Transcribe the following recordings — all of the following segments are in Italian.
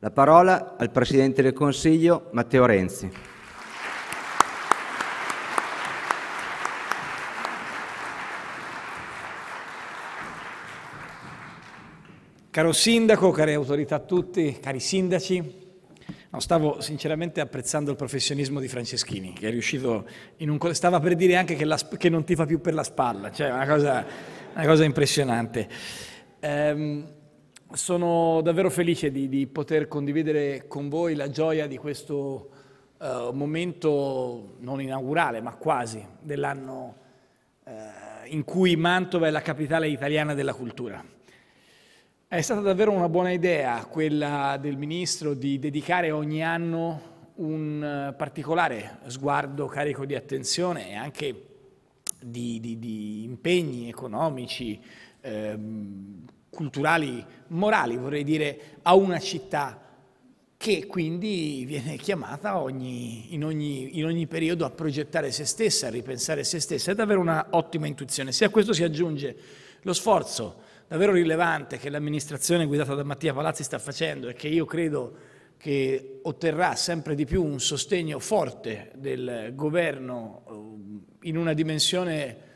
La parola al Presidente del Consiglio Matteo Renzi. Caro Sindaco, care autorità tutti, cari sindaci, No, stavo sinceramente apprezzando il professionismo di Franceschini, che è riuscito in un... Stava per dire anche che, la, che non ti fa più per la spalla, cioè una cosa, una cosa impressionante. Ehm, sono davvero felice di, di, poter condividere con voi la gioia di questo uh, momento non inaugurale, ma quasi, dell'anno uh, in cui Mantova è la capitale italiana della cultura. È stata davvero una buona idea quella del Ministro di dedicare ogni anno un eh, particolare sguardo carico di attenzione e anche di, di, di impegni economici, ehm, culturali, morali, vorrei dire, a una città che quindi viene chiamata ogni, in, ogni, in, ogni, periodo a progettare se stessa, a ripensare se stessa, È davvero un'ottima intuizione. Se a questo si aggiunge lo sforzo davvero rilevante che l'amministrazione guidata da Mattia Palazzi sta facendo e che io credo che otterrà sempre di più un sostegno forte del governo eh, in una dimensione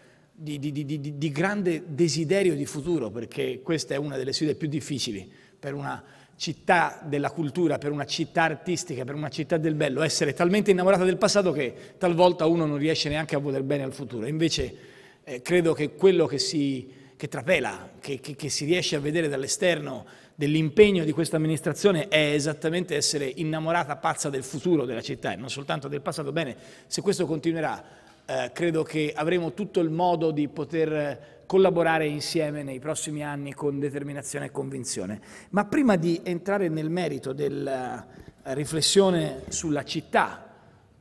di, di, di, di, grande desiderio di futuro, perché questa è una delle sfide più difficili per una città della cultura, per una città artistica, per una città del bello, essere talmente innamorata del passato che talvolta uno non riesce neanche a voler bene al futuro. Invece eh, credo che quello che si che trapela, che, che, che si riesce a vedere dall'esterno dell'impegno di questa amministrazione è esattamente essere innamorata pazza del futuro della città e non soltanto del passato. Bene, se questo continuerà eh, credo che avremo tutto il modo di poter eh, collaborare insieme nei prossimi anni con determinazione e convinzione. Ma prima di entrare nel merito della eh, riflessione sulla città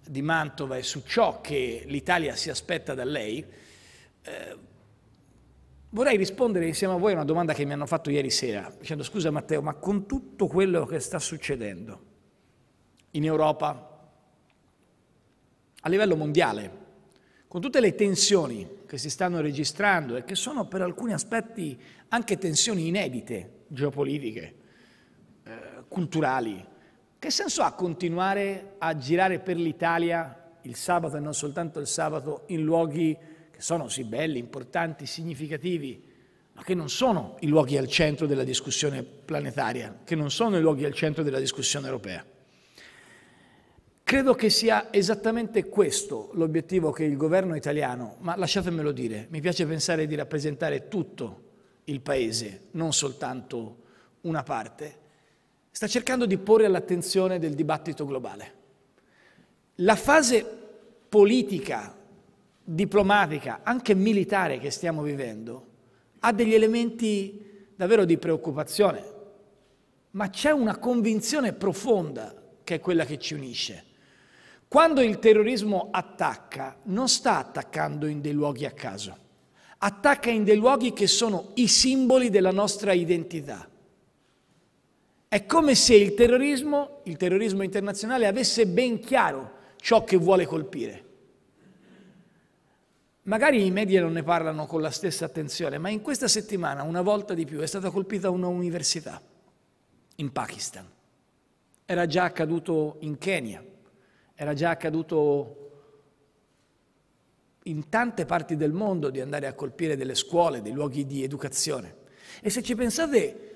di Mantova e su ciò che l'Italia si aspetta da lei, eh, vorrei rispondere insieme a voi a una domanda che mi hanno fatto ieri sera, dicendo scusa Matteo, ma con tutto quello che sta succedendo in Europa, a livello mondiale, con tutte le tensioni che si stanno registrando e che sono per alcuni aspetti anche tensioni inedite, geopolitiche, eh, culturali, che senso ha continuare a girare per l'Italia il sabato e non soltanto il sabato in luoghi che sono sì belli, importanti, significativi, ma che non sono i luoghi al centro della discussione planetaria, che non sono i luoghi al centro della discussione europea? Credo che sia esattamente questo l'obiettivo che il governo italiano, ma lasciatemelo dire, mi piace pensare di rappresentare tutto il Paese, non soltanto una parte, sta cercando di porre all'attenzione del dibattito globale. La fase politica, diplomatica, anche militare che stiamo vivendo, ha degli elementi davvero di preoccupazione, ma c'è una convinzione profonda che è quella che ci unisce quando il terrorismo attacca, non sta attaccando in dei luoghi a caso, attacca in dei luoghi che sono i simboli della nostra identità. È come se il terrorismo, il terrorismo internazionale, avesse ben chiaro ciò che vuole colpire. Magari i media non ne parlano con la stessa attenzione, ma in questa settimana, una volta di più, è stata colpita una università in Pakistan. Era già accaduto in Kenya, era già accaduto in tante parti del mondo di andare a colpire delle scuole, dei luoghi di educazione. E se ci pensate,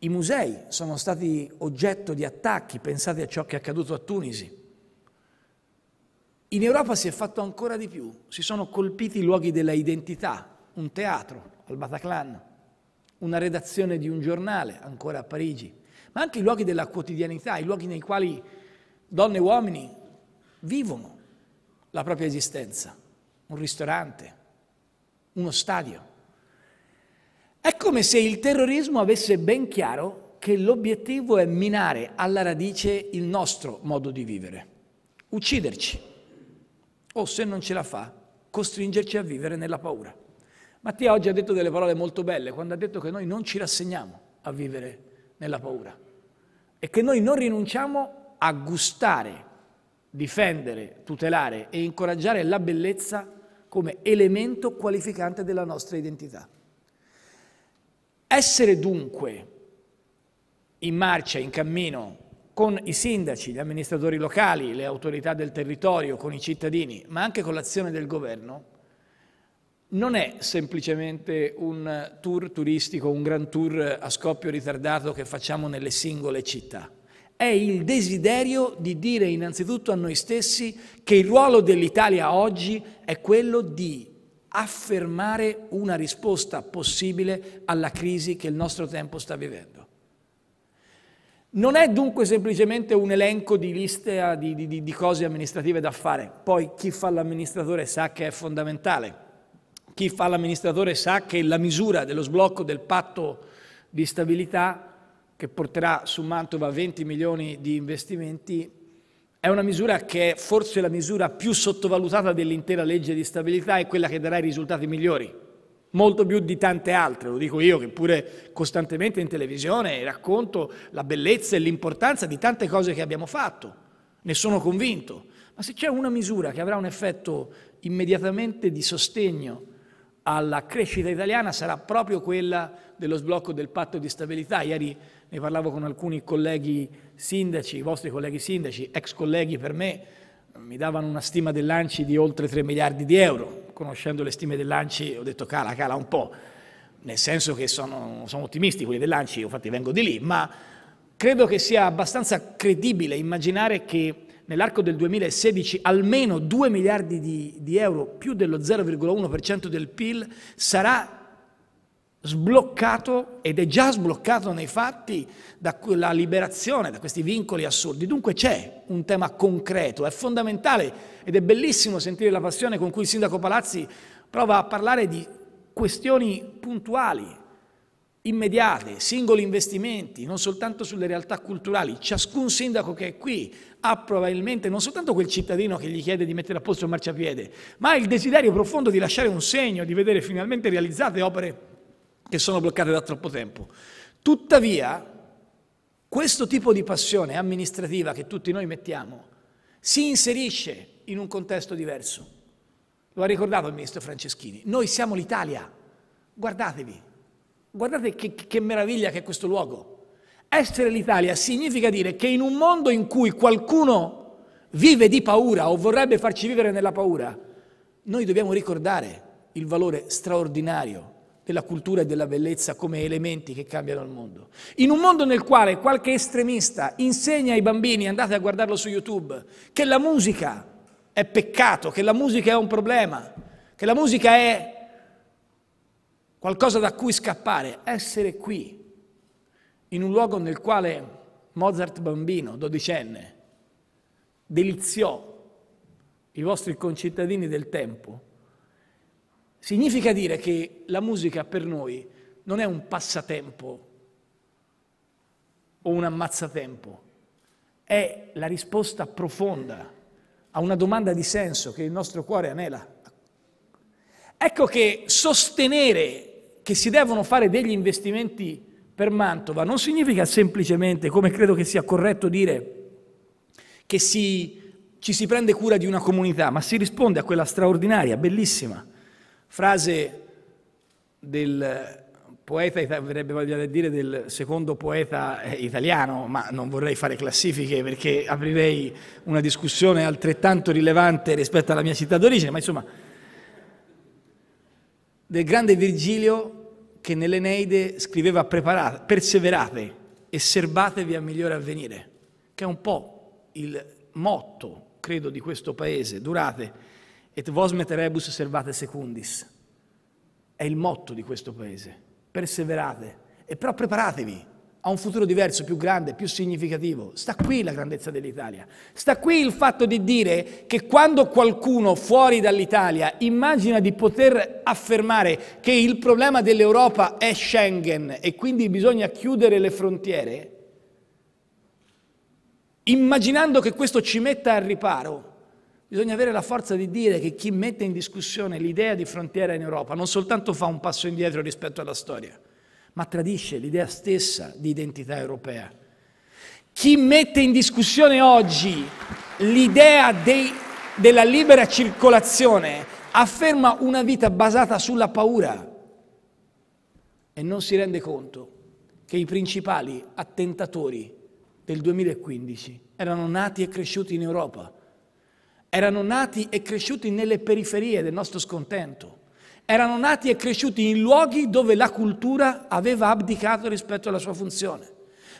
i musei sono stati oggetto di attacchi, pensate a ciò che è accaduto a Tunisi. In Europa si è fatto ancora di più, si sono colpiti i luoghi della identità, un teatro al Bataclan, una redazione di un giornale ancora a Parigi, ma anche i luoghi della quotidianità, i luoghi nei quali donne e uomini vivono la propria esistenza, un ristorante, uno stadio. È come se il terrorismo avesse ben chiaro che l'obiettivo è minare alla radice il nostro modo di vivere, ucciderci o se non ce la fa costringerci a vivere nella paura. Mattia oggi ha detto delle parole molto belle quando ha detto che noi non ci rassegniamo a vivere nella paura e che noi non rinunciamo a gustare, difendere, tutelare e incoraggiare la bellezza come elemento qualificante della nostra identità. Essere dunque in marcia, in cammino, con i sindaci, gli amministratori locali, le autorità del territorio, con i cittadini, ma anche con l'azione del governo, non è semplicemente un tour turistico, un grand tour a scoppio ritardato che facciamo nelle singole città è il desiderio di dire innanzitutto a noi stessi che il ruolo dell'Italia oggi è quello di affermare una risposta possibile alla crisi che il nostro tempo sta vivendo. Non è dunque semplicemente un elenco di liste eh, di, di, di, cose amministrative da fare, poi chi fa l'amministratore sa che è fondamentale, chi fa l'amministratore sa che la misura dello sblocco del patto di stabilità che porterà su Mantova 20 milioni di investimenti, è una misura che è forse la misura più sottovalutata dell'intera legge di stabilità e quella che darà i risultati migliori, molto più di tante altre, lo dico io che pure costantemente in televisione racconto la bellezza e l'importanza di tante cose che abbiamo fatto, ne sono convinto, ma se c'è una misura che avrà un effetto immediatamente di sostegno alla crescita italiana sarà proprio quella dello sblocco del patto di stabilità. Ieri ne parlavo con alcuni colleghi sindaci, i vostri colleghi sindaci, ex colleghi per me, mi davano una stima del lanci di oltre 3 miliardi di euro. Conoscendo le stime del lanci ho detto cala, cala un po', nel senso che sono, sono ottimisti quelli del lanci, infatti vengo di lì, ma credo che sia abbastanza credibile immaginare che nell'arco del 2016 almeno 2 miliardi di, di euro, più dello 0,1% del PIL, sarà sbloccato ed è già sbloccato nei fatti da quella liberazione da questi vincoli assurdi. Dunque c'è un tema concreto, è fondamentale ed è bellissimo sentire la passione con cui il sindaco Palazzi prova a parlare di questioni puntuali, immediate, singoli investimenti, non soltanto sulle realtà culturali. Ciascun sindaco che è qui ha probabilmente non soltanto quel cittadino che gli chiede di mettere a posto il marciapiede, ma il desiderio profondo di lasciare un segno, di vedere finalmente realizzate opere che sono bloccate da troppo tempo. Tuttavia, questo tipo di passione amministrativa che tutti noi mettiamo si inserisce in un contesto diverso. Lo ha ricordato il ministro Franceschini. Noi siamo l'Italia. Guardatevi. Guardate che, che meraviglia che è questo luogo. Essere l'Italia significa dire che in un mondo in cui qualcuno vive di paura o vorrebbe farci vivere nella paura, noi dobbiamo ricordare il valore straordinario della cultura e della bellezza come elementi che cambiano il mondo. In un mondo nel quale qualche estremista insegna ai bambini, andate a guardarlo su YouTube, che la musica è peccato, che la musica è un problema, che la musica è qualcosa da cui scappare, essere qui, in un luogo nel quale Mozart bambino, dodicenne, deliziò i vostri concittadini del tempo Significa dire che la musica per noi non è un passatempo o un ammazzatempo, è la risposta profonda a una domanda di senso che il nostro cuore anela. Ecco che sostenere che si devono fare degli investimenti per Mantova non significa semplicemente, come credo che sia corretto dire, che si, ci si prende cura di una comunità, ma si risponde a quella straordinaria, bellissima Frase del poeta, avrebbe voglia di dire del secondo poeta eh, italiano, ma non vorrei fare classifiche perché aprirei una discussione altrettanto rilevante rispetto alla mia città d'origine, ma insomma, del grande Virgilio che nell'Eneide scriveva perseverate e serbatevi a migliore avvenire, che è un po' il motto, credo, di questo paese, durate Et vos meterebus servate secundis. È il motto di questo paese. Perseverate. E però preparatevi a un futuro diverso, più grande, più significativo. Sta qui la grandezza dell'Italia. Sta qui il fatto di dire che quando qualcuno fuori dall'Italia immagina di poter affermare che il problema dell'Europa è Schengen e quindi bisogna chiudere le frontiere, immaginando che questo ci metta al riparo, Bisogna avere la forza di dire che chi mette in discussione l'idea di frontiera in Europa non soltanto fa un passo indietro rispetto alla storia, ma tradisce l'idea stessa di identità europea. Chi mette in discussione oggi l'idea dei, della libera circolazione afferma una vita basata sulla paura e non si rende conto che i principali attentatori del 2015 erano nati e cresciuti in Europa erano nati e cresciuti nelle periferie del nostro scontento, erano nati e cresciuti in luoghi dove la cultura aveva abdicato rispetto alla sua funzione.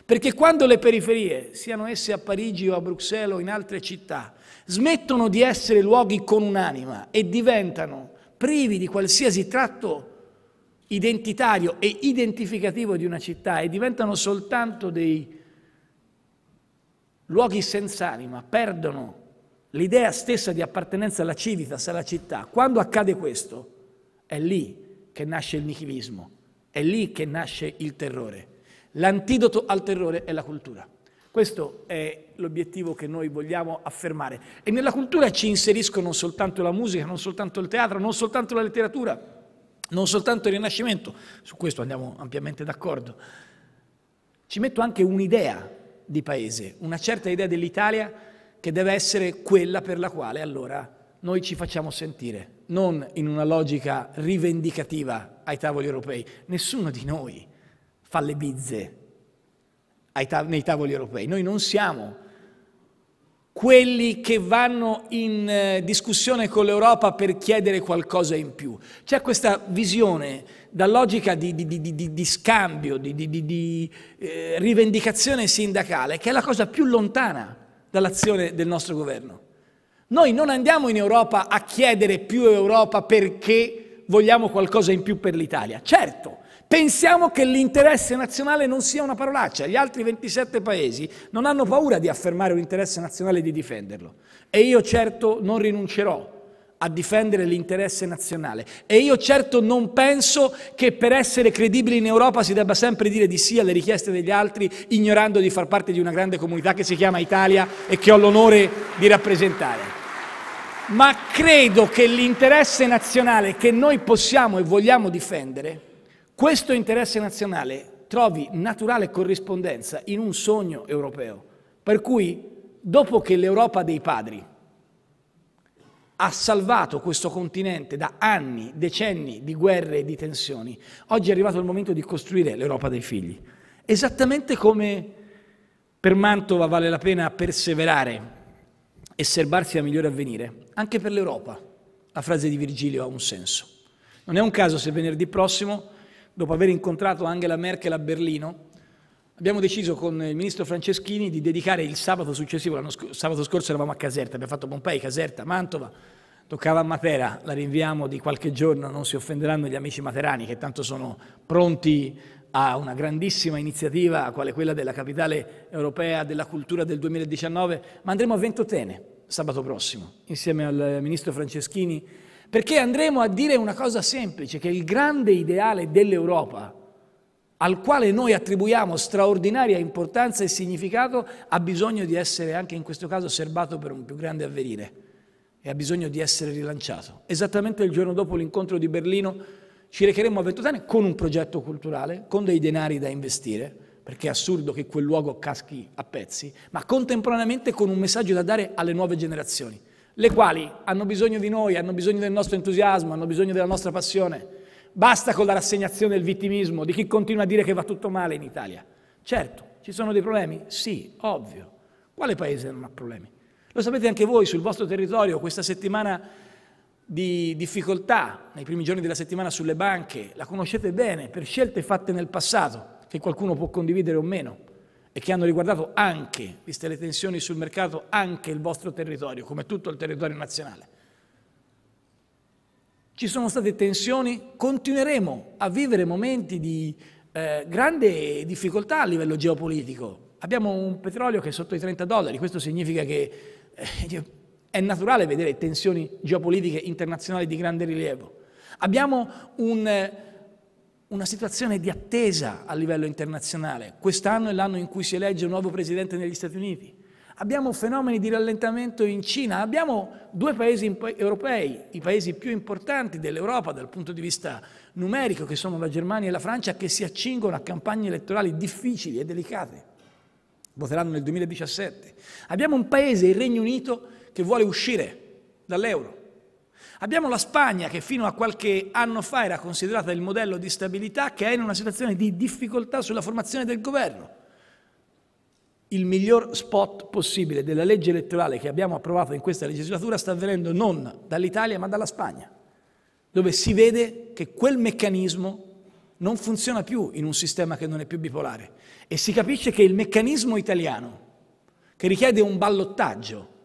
Perché quando le periferie, siano esse a Parigi o a Bruxelles o in altre città, smettono di essere luoghi con un'anima e diventano privi di qualsiasi tratto identitario e identificativo di una città e diventano soltanto dei luoghi senza anima, perdono l'idea stessa di appartenenza alla civitas, alla città. Quando accade questo, è lì che nasce il nichilismo, è lì che nasce il terrore. L'antidoto al terrore è la cultura. Questo è l'obiettivo che noi vogliamo affermare. E nella cultura ci inseriscono non soltanto la musica, non soltanto il teatro, non soltanto la letteratura, non soltanto il Rinascimento, su questo andiamo ampiamente d'accordo. Ci metto anche un'idea di paese, una certa idea dell'Italia che deve essere quella per la quale allora noi ci facciamo sentire, non in una logica rivendicativa ai tavoli europei. Nessuno di noi fa le bizze tav- nei tavoli europei. Noi non siamo quelli che vanno in eh, discussione con l'Europa per chiedere qualcosa in più. C'è questa visione da logica di, di, di, di scambio, di, eh, rivendicazione sindacale, che è la cosa più lontana dall'azione del nostro governo. Noi non andiamo in Europa a chiedere più Europa perché vogliamo qualcosa in più per l'Italia. Certo, pensiamo che l'interesse nazionale non sia una parolaccia. Gli altri 27 paesi non hanno paura di affermare un interesse nazionale e di difenderlo. E io certo non rinuncerò a difendere l'interesse nazionale. E io certo non penso che per essere credibili in Europa si debba sempre dire di sì alle richieste degli altri, ignorando di far parte di una grande comunità che si chiama Italia e che ho l'onore di rappresentare. Ma credo che l'interesse nazionale che noi possiamo e vogliamo difendere, questo interesse nazionale trovi naturale corrispondenza in un sogno europeo. Per cui, dopo che l'Europa dei padri, ha salvato questo continente da anni, decenni di guerre e di tensioni. Oggi è arrivato il momento di costruire l'Europa dei figli. Esattamente come per Mantova vale la pena perseverare e serbarsi a migliore avvenire, anche per l'Europa la frase di Virgilio ha un senso. Non è un caso se venerdì prossimo, dopo aver incontrato Angela Merkel a Berlino, Abbiamo deciso con il ministro Franceschini di dedicare il sabato successivo, l'anno sc sabato scorso eravamo a Caserta, abbiamo fatto Pompei, Caserta, Mantova, toccava a Matera, la rinviamo di qualche giorno, non si offenderanno gli amici materani che tanto sono pronti a una grandissima iniziativa, quale quella della capitale europea della cultura del 2019, ma andremo a Ventotene sabato prossimo, insieme al ministro Franceschini, perché andremo a dire una cosa semplice, che il grande ideale dell'Europa al quale noi attribuiamo straordinaria importanza e significato, ha bisogno di essere anche in questo caso serbato per un più grande avvenire e ha bisogno di essere rilanciato. Esattamente il giorno dopo l'incontro di Berlino ci recheremo a Ventotene con un progetto culturale, con dei denari da investire, perché è assurdo che quel luogo caschi a pezzi, ma contemporaneamente con un messaggio da dare alle nuove generazioni, le quali hanno bisogno di noi, hanno bisogno del nostro entusiasmo, hanno bisogno della nostra passione Basta con la rassegnazione e il vittimismo di chi continua a dire che va tutto male in Italia. Certo, ci sono dei problemi? Sì, ovvio. Quale paese non ha problemi? Lo sapete anche voi sul vostro territorio, questa settimana di difficoltà, nei primi giorni della settimana sulle banche, la conoscete bene per scelte fatte nel passato, che qualcuno può condividere o meno, e che hanno riguardato anche, viste le tensioni sul mercato, anche il vostro territorio, come tutto il territorio nazionale ci sono state tensioni, continueremo a vivere momenti di eh, grande difficoltà a livello geopolitico. Abbiamo un petrolio che è sotto i 30 dollari, questo significa che eh, è naturale vedere tensioni geopolitiche internazionali di grande rilievo. Abbiamo un, una situazione di attesa a livello internazionale. Quest'anno è l'anno in cui si elegge un nuovo presidente negli Stati Uniti abbiamo fenomeni di rallentamento in Cina, abbiamo due paesi europei, i paesi più importanti dell'Europa dal punto di vista numerico, che sono la Germania e la Francia, che si accingono a campagne elettorali difficili e delicate. Voteranno nel 2017. Abbiamo un paese, il Regno Unito, che vuole uscire dall'euro. Abbiamo la Spagna che fino a qualche anno fa era considerata il modello di stabilità che è in una situazione di difficoltà sulla formazione del governo il miglior spot possibile della legge elettorale che abbiamo approvato in questa legislatura sta avvenendo non dall'Italia ma dalla Spagna, dove si vede che quel meccanismo non funziona più in un sistema che non è più bipolare e si capisce che il meccanismo italiano, che richiede un ballottaggio,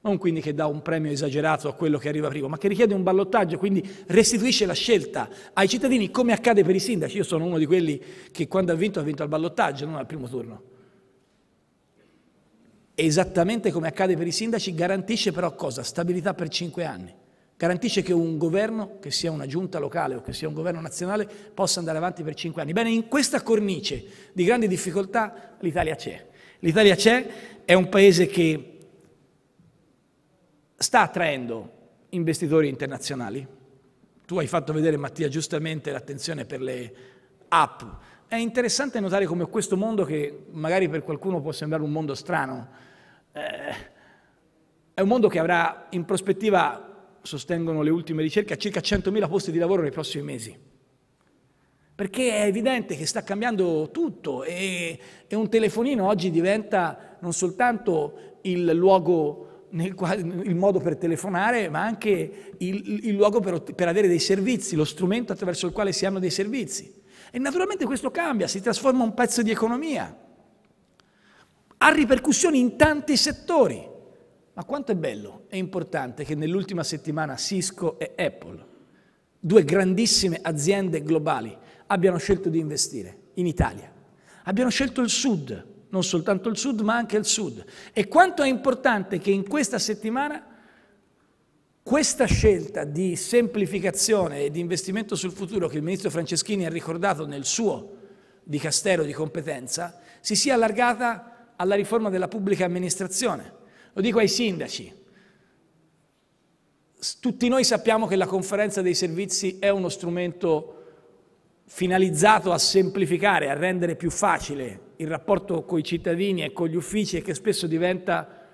non quindi che dà un premio esagerato a quello che arriva prima, ma che richiede un ballottaggio, quindi restituisce la scelta ai cittadini come accade per i sindaci. Io sono uno di quelli che quando ha vinto ha vinto al ballottaggio, non al primo turno esattamente come accade per i sindaci, garantisce però cosa? Stabilità per cinque anni. Garantisce che un governo, che sia una giunta locale o che sia un governo nazionale, possa andare avanti per cinque anni. Bene, in questa cornice di grandi difficoltà l'Italia c'è. L'Italia c'è, è un paese che sta attraendo investitori internazionali. Tu hai fatto vedere, Mattia, giustamente l'attenzione per le app. È interessante notare come questo mondo, che magari per qualcuno può sembrare un mondo strano, eh, è un mondo che avrà in prospettiva, sostengono le ultime ricerche, circa 100.000 posti di lavoro nei prossimi mesi. Perché è evidente che sta cambiando tutto e, e un telefonino oggi diventa non soltanto il luogo quale, il modo per telefonare, ma anche il, il luogo per, per, avere dei servizi, lo strumento attraverso il quale si hanno dei servizi. E naturalmente questo cambia, si trasforma un pezzo di economia ha ripercussioni in tanti settori. Ma quanto è bello e importante che nell'ultima settimana Cisco e Apple, due grandissime aziende globali, abbiano scelto di investire in Italia. Abbiano scelto il sud, non soltanto il sud, ma anche il sud. E quanto è importante che in questa settimana questa scelta di semplificazione e di investimento sul futuro che il ministro Franceschini ha ricordato nel suo dicastero di competenza si sia allargata alla riforma della pubblica amministrazione. Lo dico ai sindaci. Tutti noi sappiamo che la conferenza dei servizi è uno strumento finalizzato a semplificare, a rendere più facile il rapporto con i cittadini e con gli uffici e che spesso diventa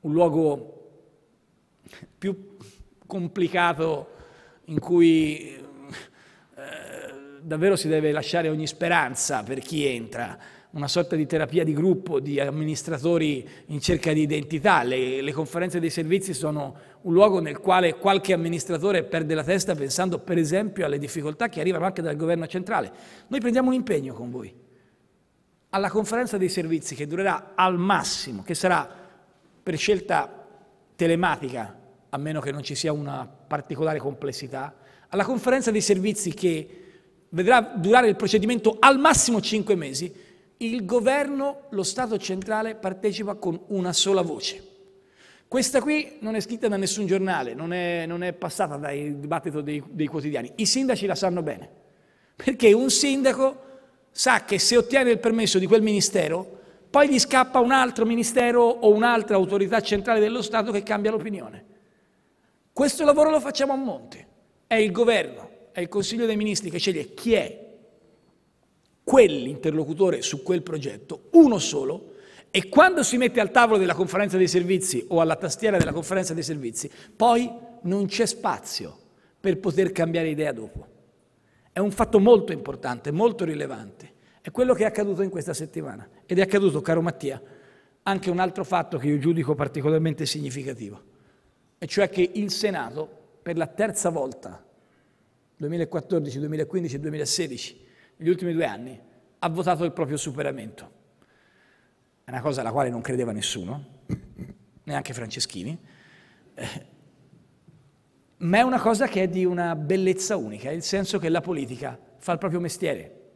un luogo più complicato in cui eh, davvero si deve lasciare ogni speranza per chi entra una sorta di terapia di gruppo di amministratori in cerca di identità. Le, le, conferenze dei servizi sono un luogo nel quale qualche amministratore perde la testa pensando per esempio alle difficoltà che arrivano anche dal governo centrale. Noi prendiamo un impegno con voi. Alla conferenza dei servizi che durerà al massimo, che sarà per scelta telematica, a meno che non ci sia una particolare complessità, alla conferenza dei servizi che vedrà durare il procedimento al massimo 5 mesi, il governo, lo Stato centrale partecipa con una sola voce. Questa qui non è scritta da nessun giornale, non è, non è passata dal dibattito dei, dei quotidiani. I sindaci la sanno bene, perché un sindaco sa che se ottiene il permesso di quel ministero, poi gli scappa un altro ministero o un'altra autorità centrale dello Stato che cambia l'opinione. Questo lavoro lo facciamo a monte. È il governo, è il Consiglio dei Ministri che sceglie chi è quell'interlocutore su quel progetto, uno solo, e quando si mette al tavolo della conferenza dei servizi o alla tastiera della conferenza dei servizi, poi non c'è spazio per poter cambiare idea dopo. È un fatto molto importante, molto rilevante. È quello che è accaduto in questa settimana. Ed è accaduto, caro Mattia, anche un altro fatto che io giudico particolarmente significativo, e cioè che il Senato, per la terza volta, 2014, 2015 e 2016, gli ultimi due anni, ha votato il proprio superamento. È una cosa alla quale non credeva nessuno, neanche Franceschini, eh, ma è una cosa che è di una bellezza unica, il senso che la politica fa il proprio mestiere,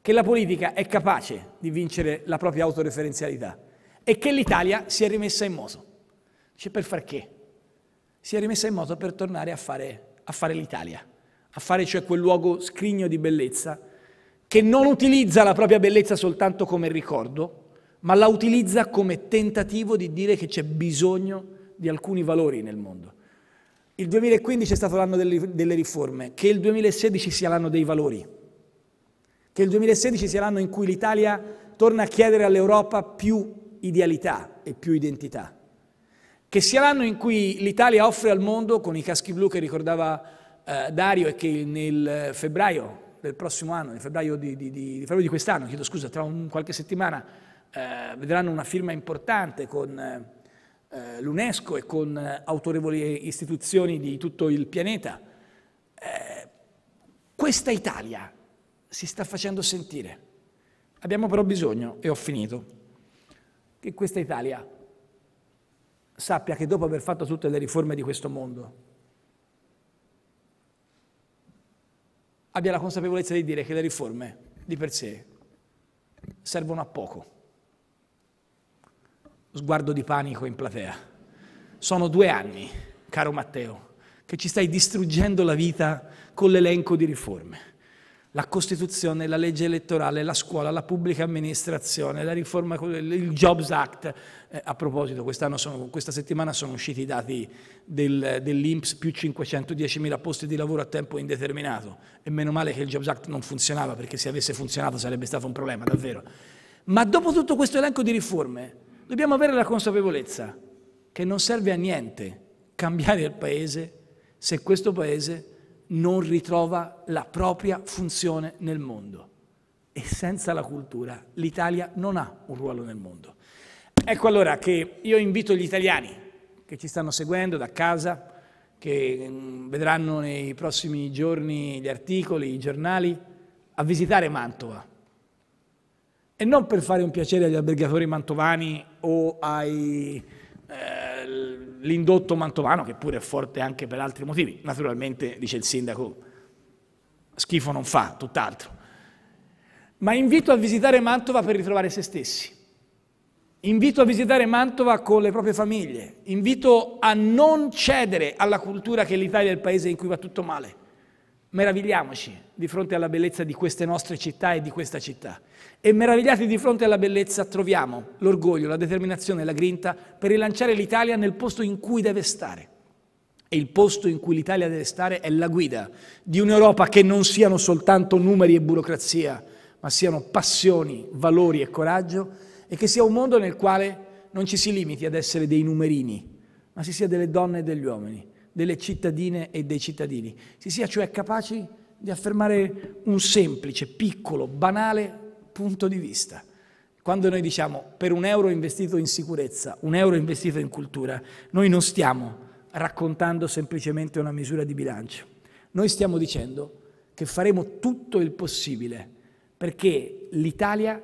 che la politica è capace di vincere la propria autoreferenzialità e che l'Italia si è rimessa in moto. Dice per far che? Si è rimessa in moto per tornare a fare, a fare l'Italia, a fare cioè quel luogo scrigno di bellezza che non utilizza la propria bellezza soltanto come ricordo, ma la utilizza come tentativo di dire che c'è bisogno di alcuni valori nel mondo. Il 2015 è stato l'anno delle riforme, che il 2016 sia l'anno dei valori, che il 2016 sia l'anno in cui l'Italia torna a chiedere all'Europa più idealità e più identità, che sia l'anno in cui l'Italia offre al mondo, con i caschi blu che ricordava eh, Dario e che nel febbraio del prossimo anno, nel febbraio di, di, di, febbraio di quest'anno, chiedo scusa, tra un, qualche settimana eh, vedranno una firma importante con eh, l'UNESCO e con autorevoli istituzioni di tutto il pianeta. Eh, questa Italia si sta facendo sentire. Abbiamo però bisogno, e ho finito, che questa Italia sappia che dopo aver fatto tutte le riforme di questo mondo, abbia la consapevolezza di dire che le riforme di per sé servono a poco. Sguardo di panico in platea. Sono due anni, caro Matteo, che ci stai distruggendo la vita con l'elenco di riforme la Costituzione, la legge elettorale, la scuola, la pubblica amministrazione, la riforma, il Jobs Act. Eh, a proposito, sono, questa settimana sono usciti i dati del, dell'INPS più 510.000 posti di lavoro a tempo indeterminato e meno male che il Jobs Act non funzionava perché se avesse funzionato sarebbe stato un problema, davvero. Ma dopo tutto questo elenco di riforme dobbiamo avere la consapevolezza che non serve a niente cambiare il Paese se questo Paese non ritrova la propria funzione nel mondo. E senza la cultura l'Italia non ha un ruolo nel mondo. Ecco allora che io invito gli italiani che ci stanno seguendo da casa, che mm, vedranno nei prossimi giorni gli articoli, i giornali, a visitare Mantova. E non per fare un piacere agli albergatori mantovani o ai... Eh, l'indotto mantovano, che pure è forte anche per altri motivi. Naturalmente, dice il sindaco, schifo non fa, tutt'altro. Ma invito a visitare Mantova per ritrovare se stessi. Invito a visitare Mantova con le proprie famiglie, invito a non cedere alla cultura che l'Italia è il paese in cui va tutto male. Meravigliamoci di fronte alla bellezza di queste nostre città e di questa città. E meravigliati di fronte alla bellezza troviamo l'orgoglio, la determinazione, e la grinta per rilanciare l'Italia nel posto in cui deve stare. E il posto in cui l'Italia deve stare è la guida di un'Europa che non siano soltanto numeri e burocrazia, ma siano passioni, valori e coraggio, e che sia un mondo nel quale non ci si limiti ad essere dei numerini, ma si sia delle donne e degli uomini delle cittadine e dei cittadini, si sia cioè capaci di affermare un semplice, piccolo, banale punto di vista. Quando noi diciamo per un euro investito in sicurezza, un euro investito in cultura, noi non stiamo raccontando semplicemente una misura di bilancio, noi stiamo dicendo che faremo tutto il possibile perché l'Italia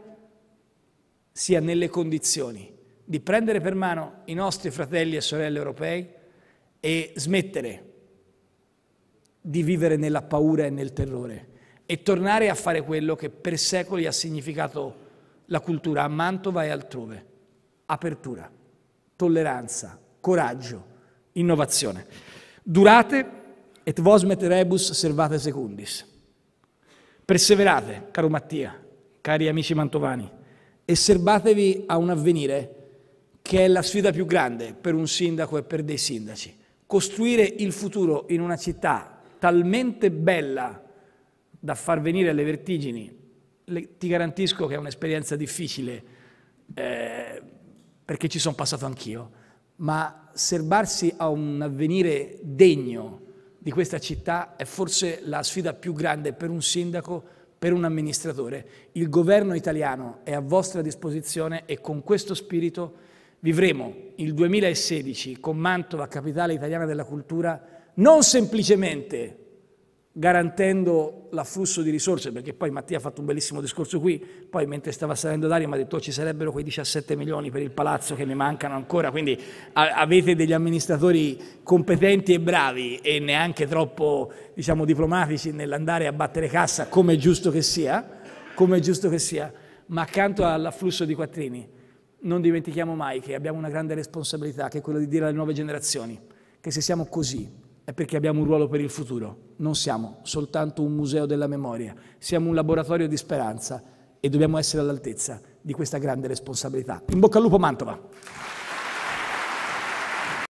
sia nelle condizioni di prendere per mano i nostri fratelli e sorelle europei, e smettere di vivere nella paura e nel terrore e tornare a fare quello che per secoli ha significato la cultura a Mantova e altrove. Apertura, tolleranza, coraggio, innovazione. Durate et vos met rebus servate secundis. Perseverate, caro Mattia, cari amici mantovani, e serbatevi a un avvenire che è la sfida più grande per un sindaco e per dei sindaci costruire il futuro in una città talmente bella da far venire le vertigini, le, ti garantisco che è un'esperienza difficile, eh, perché ci sono passato anch'io, ma serbarsi a un avvenire degno di questa città è forse la sfida più grande per un sindaco, per un amministratore. Il governo italiano è a vostra disposizione e con questo spirito vivremo il 2016 con Mantova, capitale italiana della cultura, non semplicemente garantendo l'afflusso di risorse, perché poi Mattia ha fatto un bellissimo discorso qui, poi mentre stava salendo l'aria mi ha detto oh, ci sarebbero quei 17 milioni per il palazzo che ne mancano ancora, quindi avete degli amministratori competenti e bravi e neanche troppo diciamo, diplomatici nell'andare a battere cassa, come è giusto che sia, come è giusto che sia, ma accanto all'afflusso di quattrini non dimentichiamo mai che abbiamo una grande responsabilità, che è quella di dire alle nuove generazioni che se siamo così è perché abbiamo un ruolo per il futuro. Non siamo soltanto un museo della memoria, siamo un laboratorio di speranza e dobbiamo essere all'altezza di questa grande responsabilità. In bocca al lupo Mantova!